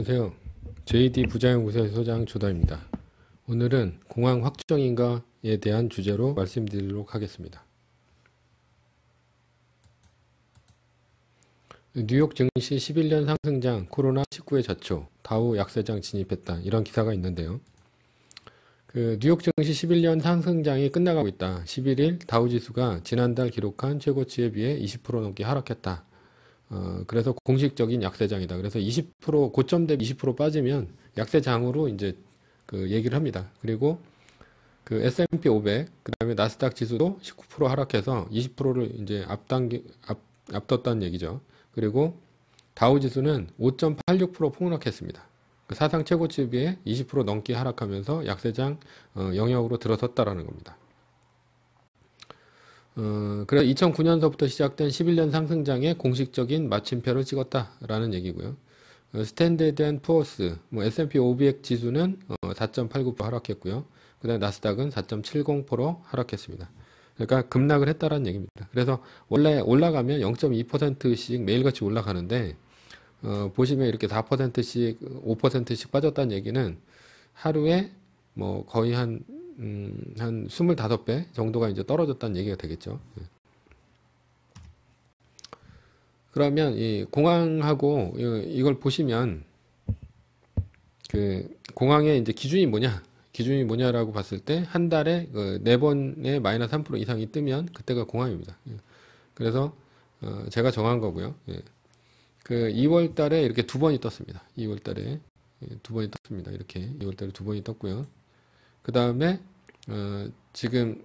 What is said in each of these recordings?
안녕하세요. JD 부자연구세 소장 조다입니다. 오늘은 공항 확정인가에 대한 주제로 말씀드리도록 하겠습니다. 뉴욕 증시 11년 상승장 코로나19의 자초 다우 약세장 진입했다 이런 기사가 있는데요. 그 뉴욕 증시 11년 상승장이 끝나가고 있다. 11일 다우지수가 지난달 기록한 최고치에 비해 20% 넘게 하락했다. 어, 그래서 공식적인 약세장이다. 그래서 20% 고점 대비 20% 빠지면 약세장으로 이제 그 얘기를 합니다. 그리고 그 S&P 500, 그다음에 나스닥 지수도 19% 하락해서 20%를 이제 앞당기 앞 앞뒀다는 얘기죠. 그리고 다우 지수는 5.86% 폭락했습니다. 그 사상 최고치 비해 20% 넘게 하락하면서 약세장 어, 영역으로 들어섰다라는 겁니다. 어, 그래서 2009년서부터 시작된 11년 상승장에 공식적인 마침표를 찍었다라는 얘기고요. 어, 스탠드드 앤 푸어스, 뭐 S&P 500 지수는 어, 4.89% 하락했고요. 그다음에 나스닥은 4.70%로 하락했습니다. 그러니까 급락을 했다라는 얘기입니다. 그래서 원래 올라가면 0.2%씩 매일같이 올라가는데 어, 보시면 이렇게 4%씩, 5%씩 빠졌다는 얘기는 하루에 뭐 거의 한 음, 한 25배 정도가 이제 떨어졌다는 얘기가 되겠죠. 예. 그러면 이 공항하고 이걸 보시면 그 공항의 이제 기준이 뭐냐? 기준이 뭐냐라고 봤을 때 한 달에 그 네 번의 마이너스 3% 이상이 뜨면 그때가 공항입니다. 예. 그래서 어, 제가 정한 거고요. 예. 그 2월 달에 이렇게 두 번이 떴습니다. 2월 달에 두 번이 떴습니다. 이렇게 2월 달에 두 번이 떴고요. 그 다음에 어, 지금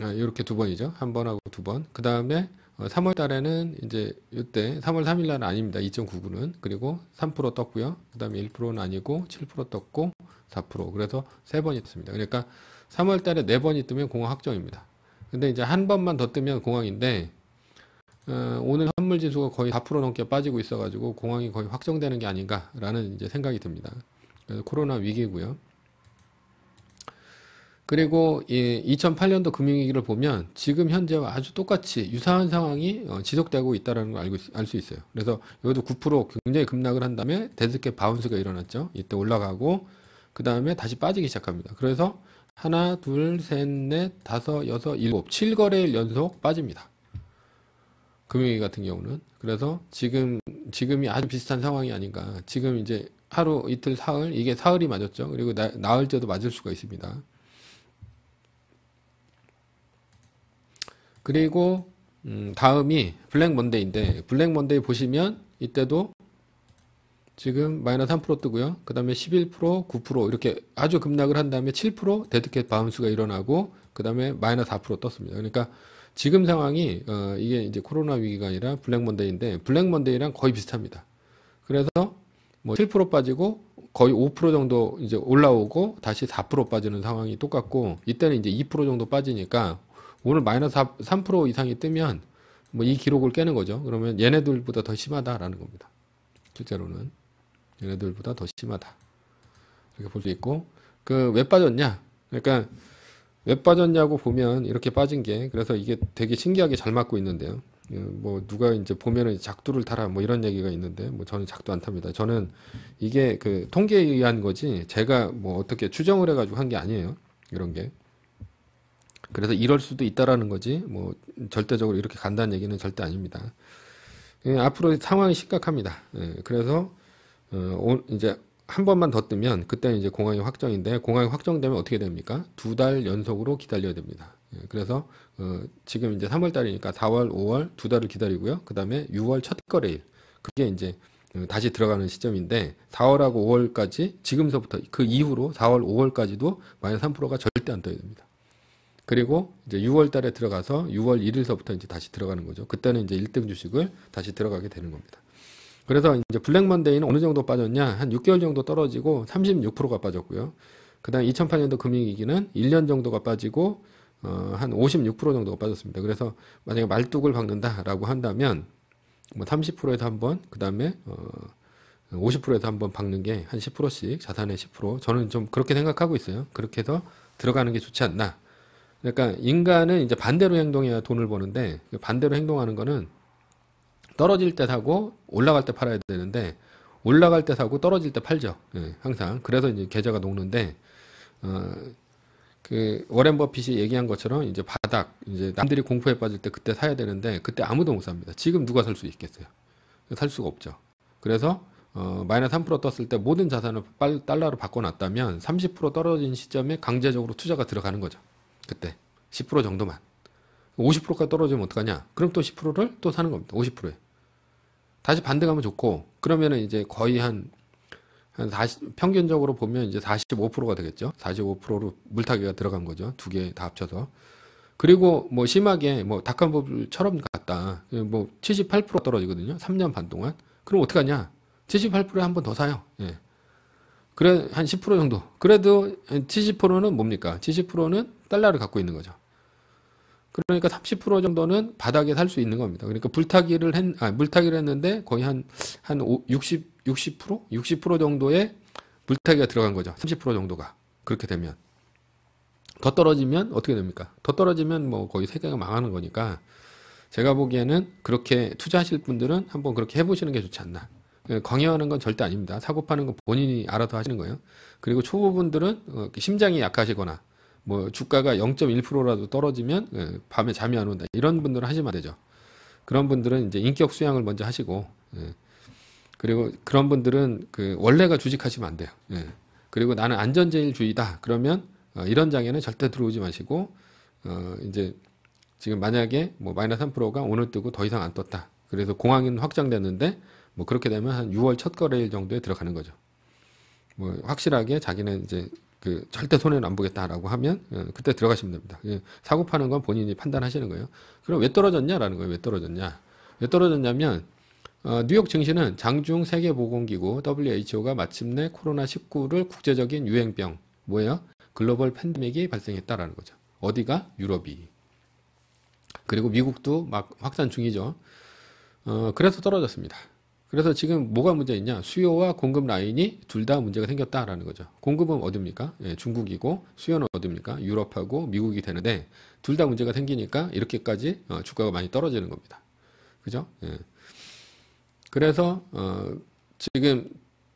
아, 이렇게 두 번이죠. 한 번하고 두 번. 그 다음에 어, 3월 달에는 이제 이때 3월 3일 날은 아닙니다. 2.99는 그리고 3% 떴고요. 그 다음에 1%는 아니고 7% 떴고 4% 그래서 세 번이 떴습니다. 그러니까 3월 달에 네 번이 뜨면 공항 확정입니다. 근데 이제 한 번만 더 뜨면 공항인데 어, 오늘 선물지수가 거의 4% 넘게 빠지고 있어가지고 공항이 거의 확정되는 게 아닌가라는 이제 생각이 듭니다. 코로나 위기고요. 그리고 2008년도 금융위기를 보면 지금 현재와 아주 똑같이 유사한 상황이 어, 지속되고 있다는 걸 알고 알 수 있어요. 그래서 이것도 9% 굉장히 급락을 한 다음에 데드캣 바운스가 일어났죠. 이때 올라가고 그 다음에 다시 빠지기 시작합니다. 그래서 하나, 둘, 셋, 넷, 다섯, 여섯, 일곱, 7거래일 연속 빠집니다. 금융위기 같은 경우는. 그래서 지금, 지금이 아주 비슷한 상황이 아닌가. 지금 이제 하루, 이틀, 사흘, 이게 사흘이 맞았죠. 그리고 나, 나흘째도 맞을 수가 있습니다. 그리고 음, 다음이 블랙 먼데이인데 블랙 먼데이 보시면 이때도 지금 마이너스 3% 뜨고요. 그 다음에 11%, 9% 이렇게 아주 급락을 한 다음에 7% 데드캣 바운스가 일어나고 그 다음에 마이너스 4% 떴습니다. 그러니까 지금 상황이 어, 이게 이제 코로나 위기가 아니라 블랙 먼데이인데 블랙 먼데이랑 거의 비슷합니다. 그래서 뭐 7% 빠지고 거의 5% 정도 이제 올라오고 다시 4% 빠지는 상황이 똑같고 이때는 이제 2% 정도 빠지니까 오늘 마이너스 3% 이상이 뜨면 뭐 이 기록을 깨는 거죠. 그러면 얘네들보다 더 심하다라는 겁니다. 실제로는 얘네들보다 더 심하다. 이렇게 볼 수 있고 그 왜 빠졌냐? 그러니까 왜 빠졌냐고 보면 이렇게 빠진 게 그래서 이게 되게 신기하게 잘 맞고 있는데요. 예, 뭐 누가 이제 보면은 작두를 타라 뭐 이런 얘기가 있는데 뭐 저는 작두 안 탑니다. 저는 이게 그 통계에 의한 거지 제가 뭐 어떻게 추정을 해가지고 한 게 아니에요. 이런 게 그래서 이럴 수도 있다라는 거지 뭐 절대적으로 이렇게 간다는 얘기는 절대 아닙니다. 예, 앞으로 상황이 심각합니다. 예, 그래서 어, 이제 한 번만 더 뜨면 그때는 이제 공항이 확정인데 공항이 확정되면 어떻게 됩니까? 두 달 연속으로 기다려야 됩니다. 예, 그래서 어, 지금 이제 3월 달이니까 4월, 5월 두 달을 기다리고요. 그 다음에 6월 첫 거래일 그게 이제 어, 다시 들어가는 시점인데 4월하고 5월까지 지금서부터 그 이후로 4월, 5월까지도 마이너스 3%가 절대 안 떠야 됩니다. 그리고 이제 6월 달에 들어가서 6월 1일서부터 이제 다시 들어가는 거죠. 그때는 이제 1등 주식을 다시 들어가게 되는 겁니다. 그래서 이제 블랙먼데이는 어느 정도 빠졌냐? 한 6개월 정도 떨어지고 36%가 빠졌고요. 그다음 2008년도 금융위기는 1년 정도가 빠지고 어, 한 56% 정도가 빠졌습니다. 그래서 만약에 말뚝을 박는다라고 한다면 뭐 30%에서 한 번, 그다음에 어, 50%에서 한 번 박는 게 한 10%씩 자산의 10% 저는 좀 그렇게 생각하고 있어요. 그렇게 해서 들어가는 게 좋지 않나. 그러니까 인간은 이제 반대로 행동해야 돈을 버는데 그 반대로 행동하는 거는 떨어질 때 사고 올라갈 때 팔아야 되는데 올라갈 때 사고 떨어질 때 팔죠. 예, 항상. 그래서 이제 계좌가 녹는데 어, 그 워렌 버핏이 얘기한 것처럼 이제 바닥 이제 남들이 공포에 빠질 때 그때 사야 되는데 그때 아무도 못 삽니다. 지금 누가 살 수 있겠어요? 살 수가 없죠. 그래서 어, 마이너스 3% 떴을 때 모든 자산을 빨 달러로 바꿔놨다면 30% 떨어진 시점에 강제적으로 투자가 들어가는 거죠. 그때 10% 정도만 50%까지 떨어지면 어떡하냐 그럼 또 10%를 또 사는 겁니다 50%에 다시 반대 가면 좋고 그러면은 이제 거의 한, 한 40, 평균적으로 보면 이제 45%가 되겠죠 45%로 물타기가 들어간 거죠 두 개 다 합쳐서 그리고 뭐 심하게 뭐닭간법처럼 갔다 뭐 78% 떨어지거든요 3년 반 동안 그럼 어떡하냐 78%에 한 번 더 사요 예. 그래 한 10% 정도. 그래도 70%는 뭡니까? 70%는 달러를 갖고 있는 거죠. 그러니까 30% 정도는 바닥에 살 수 있는 겁니다. 그러니까 불타기를 했, 아, 물타기를 했는데 거의 한, 한 60, 60%? 60% 정도의 불타기가 들어간 거죠. 30% 정도가. 그렇게 되면. 더 떨어지면 어떻게 됩니까? 더 떨어지면 뭐 거의 세계가 망하는 거니까 제가 보기에는 그렇게 투자하실 분들은 한번 그렇게 해보시는 게 좋지 않나 강요하는 예, 건 절대 아닙니다. 사고 파는 건 본인이 알아서 하시는 거예요. 그리고 초보분들은 어, 심장이 약하시거나 뭐 주가가 0.1%라도 떨어지면 예, 밤에 잠이 안 온다 이런 분들은 하시면 안 되죠. 그런 분들은 이제 인격 수양을 먼저 하시고 예. 그리고 그런 분들은 그 원래가 주식하시면 안 돼요. 그리고 나는 안전제일주의다 그러면 어, 이런 장에는 절대 들어오지 마시고 어, 이제 지금 만약에 뭐 마이너스 3%가 오늘 뜨고 더 이상 안 떴다. 그래서 공항은 확장됐는데 뭐 그렇게 되면 한 6월 첫 거래일 정도에 들어가는 거죠. 뭐 확실하게 자기는 이제 그 절대 손해는 안 보겠다라고 하면 어, 그때 들어가시면 됩니다. 예, 사고 파는 건 본인이 판단하시는 거예요. 그럼 왜 떨어졌냐라는 거예요. 왜 떨어졌냐? 왜 떨어졌냐면 어, 뉴욕 증시는 장중 세계보건기구 WHO가 마침내 코로나19를 국제적인 유행병 뭐예요? 글로벌 팬데믹이 발생했다라는 거죠. 어디가 유럽이 그리고 미국도 막 확산 중이죠. 어, 그래서 떨어졌습니다. 그래서 지금 뭐가 문제 있냐? 수요와 공급 라인이 둘 다 문제가 생겼다라는 거죠. 공급은 어딥니까? 예, 중국이고 수요는 어딥니까? 유럽하고 미국이 되는데 둘 다 문제가 생기니까 이렇게까지 어, 주가가 많이 떨어지는 겁니다. 그죠? 예. 그래서 어, 지금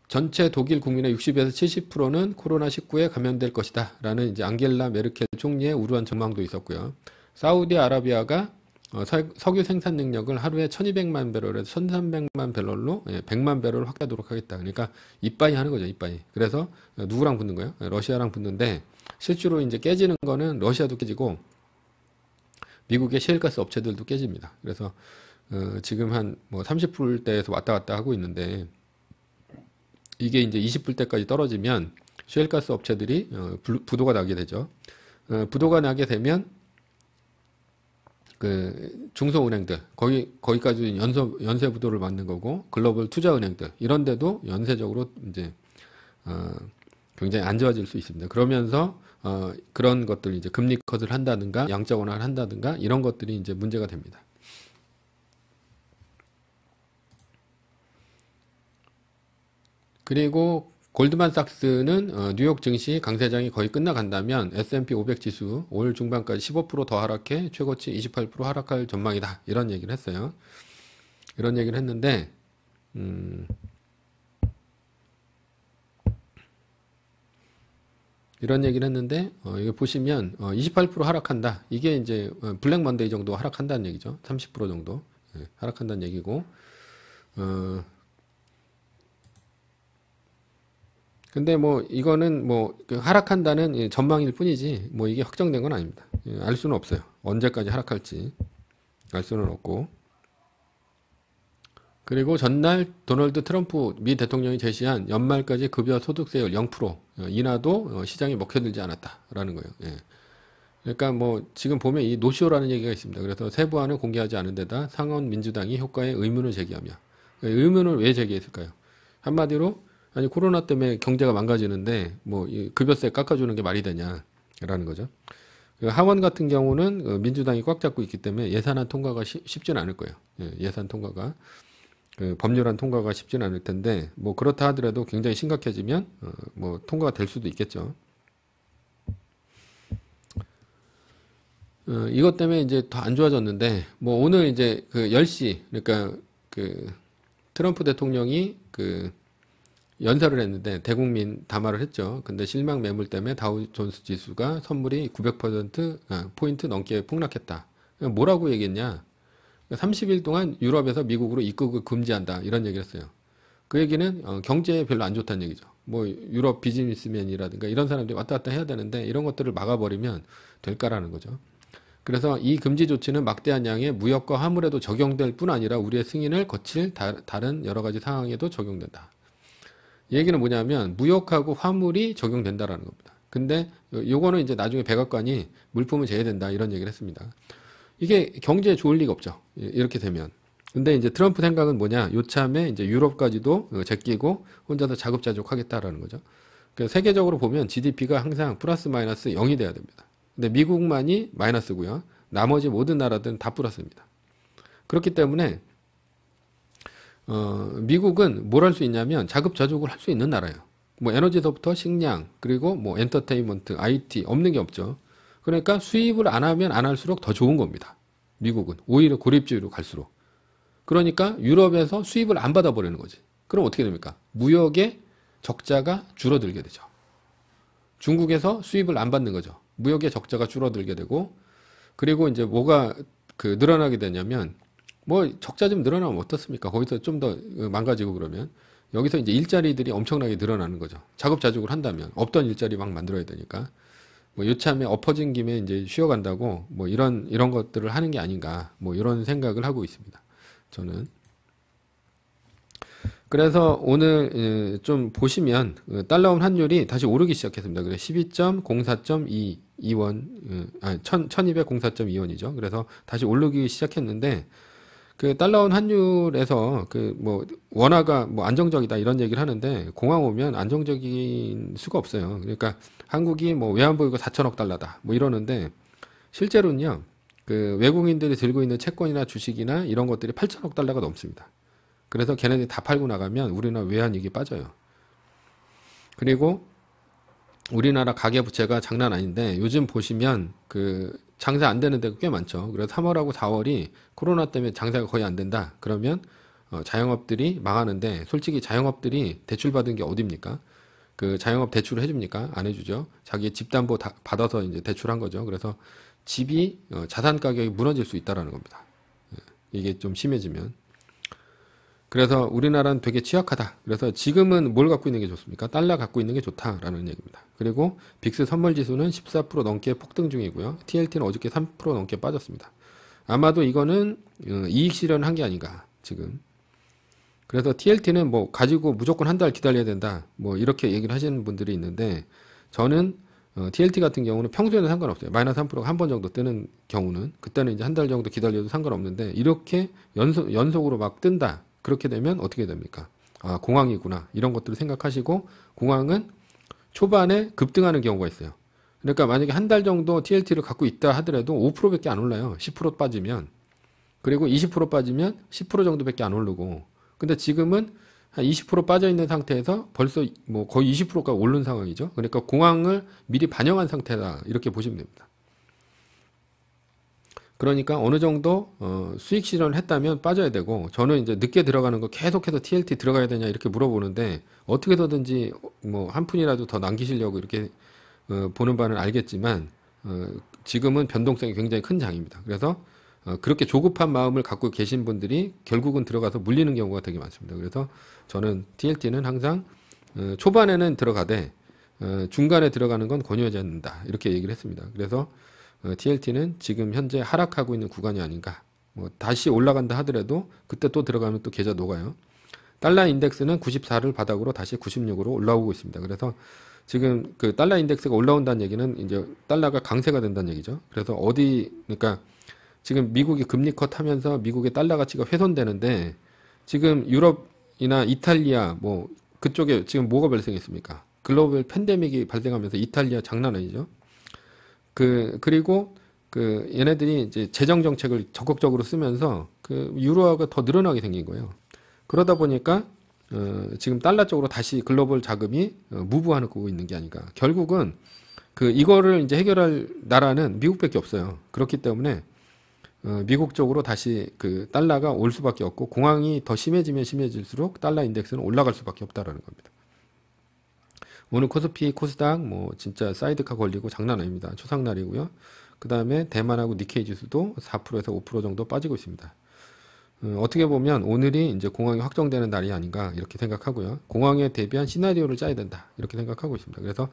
전체 독일 국민의 60에서 70%는 코로나19에 감염될 것이다. 라는 이제 앙겔라 메르켈 총리의 우려한 전망도 있었고요. 사우디아라비아가 어, 석유 생산 능력을 하루에 1200만 배럴에서 1300만 배럴로 예, 100만 배럴을 확대하도록 하겠다. 그러니까 이빠이 하는 거죠, 이빠이. 그래서 어, 누구랑 붙는 거예요? 예, 러시아랑 붙는데 실제로 이제 깨지는 거는 러시아도 깨지고 미국의 셰일가스 업체들도 깨집니다. 그래서 어, 지금 한 뭐 30불대에서 왔다 갔다 하고 있는데 이게 이제 20불대까지 떨어지면 셰일가스 업체들이 어, 부도가 나게 되죠. 어, 부도가 나게 되면 그 중소은행들 거기 거기까지 연세 연쇄 부도를 맞는 거고 글로벌 투자은행들 이런데도 연쇄적으로 이제 어, 굉장히 안 좋아질 수 있습니다. 그러면서 어, 그런 것들 이제 금리 컷을 한다든가 양적 완화를 한다든가 이런 것들이 이제 문제가 됩니다. 그리고 골드만삭스는 어, 뉴욕 증시 강세장이 거의 끝나간다면 S&P 500 지수 올 중반까지 15%더 하락해 최고치 28% 하락할 전망이다. 이런 얘기를 했어요. 이런 얘기를 했는데 음 이런 얘기를 했는데 어, 이거 보시면 어, 28% 하락한다. 이게 이제 어, 블랙 먼데이 정도 하락한다는 얘기죠. 30% 정도 예, 하락한다는 얘기고 어, 근데 뭐 이거는 뭐 그 하락한다는 전망일 뿐이지 뭐 이게 확정된 건 아닙니다. 예, 알 수는 없어요. 언제까지 하락할지 알 수는 없고. 그리고 전날 도널드 트럼프 미 대통령이 제시한 연말까지 급여 소득세율 0% 어, 인하도 어, 시장에 먹혀들지 않았다라는 거예요. 예. 그러니까 뭐 지금 보면 이 노쇼라는 얘기가 있습니다. 그래서 세부안을 공개하지 않은 데다 상원 민주당이 효과에 의문을 제기하며 의문을 왜 제기했을까요? 한마디로 아니 코로나 때문에 경제가 망가지는데 뭐 급여세 깎아주는 게 말이 되냐라는 거죠. 하원 같은 경우는 그 민주당이 꽉 잡고 있기 때문에 예산안 통과가 쉽지는 않을 거예요. 예, 산 통과가 그 법률안 통과가 쉽지는 않을 텐데 뭐 그렇다 하더라도 굉장히 심각해지면 어, 뭐 통과가 될 수도 있겠죠. 어, 이것 때문에 이제 더 안 좋아졌는데 뭐 오늘 이제 그 10시 그러니까 그 트럼프 대통령이 그 연설을 했는데 대국민 담화를 했죠. 근데 실망 매물 때문에 다우존스 지수가 선물이 900% 어, 아, 포인트 넘게 폭락했다. 뭐라고 얘기했냐? 30일 동안 유럽에서 미국으로 입국을 금지한다 이런 얘기를 했어요. 그 얘기는 어, 경제에 별로 안 좋다는 얘기죠. 뭐 유럽 비즈니스맨이라든가 이런 사람들이 왔다 갔다 해야 되는데 이런 것들을 막아버리면 될까라는 거죠. 그래서 이 금지 조치는 막대한 양의 무역과 화물에도 적용될 뿐 아니라 우리의 승인을 거칠 다, 른 여러 가지 상황에도 적용된다. 얘기는 뭐냐면 무역하고 화물이 적용된다라는 겁니다. 근데 요거는 이제 나중에 백악관이 물품을 제외된다 이런 얘기를 했습니다. 이게 경제에 좋을 리가 없죠. 이렇게 되면. 근데 이제 트럼프 생각은 뭐냐? 요참에 이제 유럽까지도 어, 제끼고 혼자서 자급자족하겠다라는 거죠. 그 세계적으로 보면 GDP가 항상 플러스 마이너스 0이 돼야 됩니다. 근데 미국만이 마이너스고요. 나머지 모든 나라들은 다 플러스입니다. 그렇기 때문에 어, 미국은 뭘 할 수 있냐면 자급 자족을 할 수 있는 나라예요. 뭐 에너지서부터 식량 그리고 뭐 엔터테인먼트, IT 없는 게 없죠. 그러니까 수입을 안 하면 안 할수록 더 좋은 겁니다. 미국은 오히려 고립주의로 갈수록. 그러니까 유럽에서 수입을 안 받아버리는 거지. 그럼 어떻게 됩니까? 무역의 적자가 줄어들게 되죠. 중국에서 수입을 안 받는 거죠. 무역의 적자가 줄어들게 되고 그리고 이제 뭐가 그 늘어나게 되냐면 뭐 적자 좀 늘어나면 어떻습니까? 거기서 좀 더 망가지고 그러면 여기서 이제 일자리들이 엄청나게 늘어나는 거죠. 작업자족을 한다면 없던 일자리 막 만들어야 되니까 뭐 요참에 엎어진 김에 이제 쉬어간다고 뭐 이런 이런 것들을 하는 게 아닌가 뭐 이런 생각을 하고 있습니다. 저는 그래서 오늘 예, 좀 보시면 어, 달러원 환율이 다시 오르기 시작했습니다. 그래 12.04.2 2원 아 1204.2원이죠. 그래서 다시 오르기 시작했는데 그 달러원 환율에서 그 뭐 원화가 뭐 안정적이다 이런 얘기를 하는데 공항 오면 안정적인 수가 없어요. 그러니까 한국이 뭐 외환보유가 4천억 달러다 뭐 이러는데 실제로는요. 그 외국인들이 들고 있는 채권이나 주식이나 이런 것들이 8천억 달러가 넘습니다. 그래서 걔네들이 다 팔고 나가면 우리나라 외환위기 빠져요. 그리고 우리나라 가계부채가 장난 아닌데 요즘 보시면 그 장사 안 되는 데가 꽤 많죠. 그래서 3월하고 4월이 코로나 때문에 장사가 거의 안 된다. 그러면 어, 자영업들이 망하는데 솔직히 자영업들이 대출 받은 게 어딥니까? 그 자영업 대출을 해줍니까? 안 해주죠. 자기 집 담보 다 받아서 이제 대출한 거죠. 그래서 집이 어, 자산 가격이 무너질 수 있다라는 겁니다. 예, 이게 좀 심해지면 그래서 우리나라는 되게 취약하다. 그래서 지금은 뭘 갖고 있는 게 좋습니까? 달러 갖고 있는 게 좋다라는 얘기입니다. 그리고 빅스 선물 지수는 14% 넘게 폭등 중이고요. TLT는 어저께 3% 넘게 빠졌습니다. 아마도 이거는 어, 이익 실현한 게 아닌가 지금. 그래서 TLT는 뭐 가지고 무조건 한 달 기다려야 된다. 뭐 이렇게 얘기를 하시는 분들이 있는데 저는 TLT 어, 같은 경우는 평소에는 상관없어요. 마이너스 3%가 한 번 정도 뜨는 경우는 그때는 이제 한 달 정도 기다려도 상관없는데 이렇게 연속 연속으로 막 뜬다. 그렇게 되면 어떻게 됩니까? 아, 공황이구나. 이런 것들을 생각하시고, 공황은 초반에 급등하는 경우가 있어요. 그러니까 만약에 한 달 정도 TLT를 갖고 있다 하더라도 5%밖에 안 올라요. 10% 빠지면. 그리고 20% 빠지면 10% 정도밖에 안 오르고. 근데 지금은 한20% 빠져 있는 상태에서 벌써 뭐 거의 20%까지 오른 상황이죠. 그러니까 공황을 미리 반영한 상태다. 이렇게 보시면 됩니다. 그러니까 어느 정도 어, 수익 실현을 했다면 빠져야 되고 저는 이제 늦게 들어가는 거 계속해서 TLT 들어가야 되냐 이렇게 물어보는데 어떻게든지 뭐 한 푼이라도 더 남기시려고 이렇게 어, 보는 바는 알겠지만 어, 지금은 변동성이 굉장히 큰 장입니다. 그래서 어, 그렇게 조급한 마음을 갖고 계신 분들이 결국은 들어가서 물리는 경우가 되게 많습니다. 그래서 저는 TLT는 항상 어, 초반에는 들어가되 어, 중간에 들어가는 건 권유하지 않는다 이렇게 얘기를 했습니다. 그래서 어, TLT는 지금 현재 하락하고 있는 구간이 아닌가. 뭐 다시 올라간다 하더라도 그때 또 들어가면 또 계좌 녹아요. 달러 인덱스는 94를 바닥으로 다시 96으로 올라오고 있습니다. 그래서 지금 그 달러 인덱스가 올라온다는 얘기는 이제 달러가 강세가 된다는 얘기죠. 그래서 어디 그러니까 지금 미국이 금리 컷 하면서 미국의 달러 가치가 훼손되는데 지금 유럽이나 이탈리아 뭐 그쪽에 지금 뭐가 발생했습니까? 글로벌 팬데믹이 발생하면서 이탈리아 장난 아니죠. 그 그리고 그 얘네들이 이제 재정 정책을 적극적으로 쓰면서 그 유로화가 더 늘어나게 생긴 거예요. 그러다 보니까 어, 지금 달러 쪽으로 다시 글로벌 자금이 어, 무브하고 있는 게 아닌가. 결국은 그 이거를 이제 해결할 나라는 미국밖에 없어요. 그렇기 때문에 어, 미국 쪽으로 다시 그 달러가 올 수밖에 없고 공황이 더 심해지면 심해질수록 달러 인덱스는 올라갈 수밖에 없다라는 겁니다. 오늘 코스피, 코스닥 뭐 진짜 사이드카 걸리고 장난 아닙니다. 초상날이고요. 그 다음에 대만하고 니케이 지수도 4%에서 5% 정도 빠지고 있습니다. 음, 어떻게 보면 오늘이 이제 공항이 확정되는 날이 아닌가 이렇게 생각하고요. 공항에 대비한 시나리오를 짜야 된다 이렇게 생각하고 있습니다. 그래서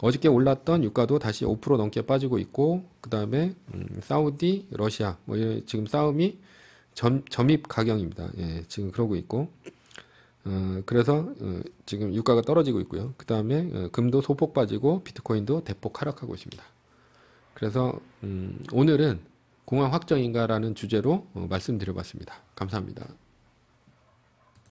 어저께 올랐던 유가도 다시 5% 넘게 빠지고 있고 그 다음에 음, 사우디, 러시아 뭐 지금 싸움이 점, 점입 가격입니다 예, 지금 그러고 있고 어, 그래서 어, 지금 유가가 떨어지고 있고요. 그 다음에 어, 금도 소폭 빠지고 비트코인도 대폭 하락하고 있습니다. 그래서 음, 오늘은 공항 확정인가라는 주제로 어, 말씀드려봤습니다. 감사합니다.